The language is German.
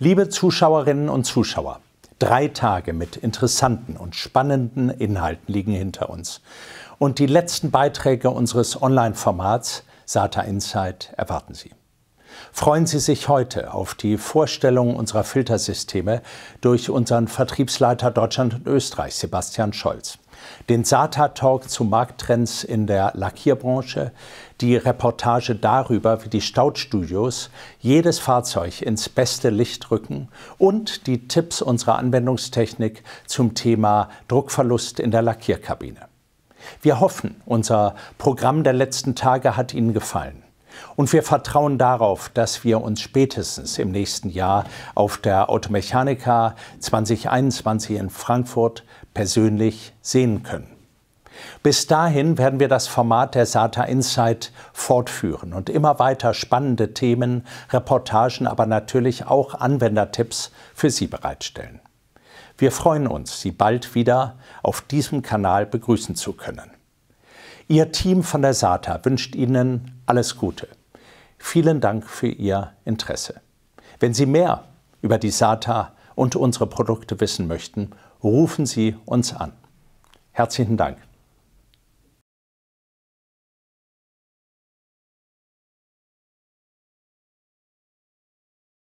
Liebe Zuschauerinnen und Zuschauer, drei Tage mit interessanten und spannenden Inhalten liegen hinter uns. Und die letzten Beiträge unseres Online-Formats Sata Insight erwarten Sie. Freuen Sie sich heute auf die Vorstellung unserer Filtersysteme durch unseren Vertriebsleiter Deutschland und Österreich, Sebastian Scholz. Den SATA-Talk zu Markttrends in der Lackierbranche, die Reportage darüber, wie die Stautstudios jedes Fahrzeug ins beste Licht rücken und die Tipps unserer Anwendungstechnik zum Thema Druckverlust in der Lackierkabine. Wir hoffen, unser Programm der letzten Tage hat Ihnen gefallen. Und wir vertrauen darauf, dass wir uns spätestens im nächsten Jahr auf der Automechanica 2021 in Frankfurt persönlich sehen können. Bis dahin werden wir das Format der SATA Insight fortführen und immer weiter spannende Themen, Reportagen, aber natürlich auch Anwendertipps für Sie bereitstellen. Wir freuen uns, Sie bald wieder auf diesem Kanal begrüßen zu können. Ihr Team von der SATA wünscht Ihnen alles Gute. Vielen Dank für Ihr Interesse. Wenn Sie mehr über die SATA und unsere Produkte wissen möchten, rufen Sie uns an. Herzlichen Dank.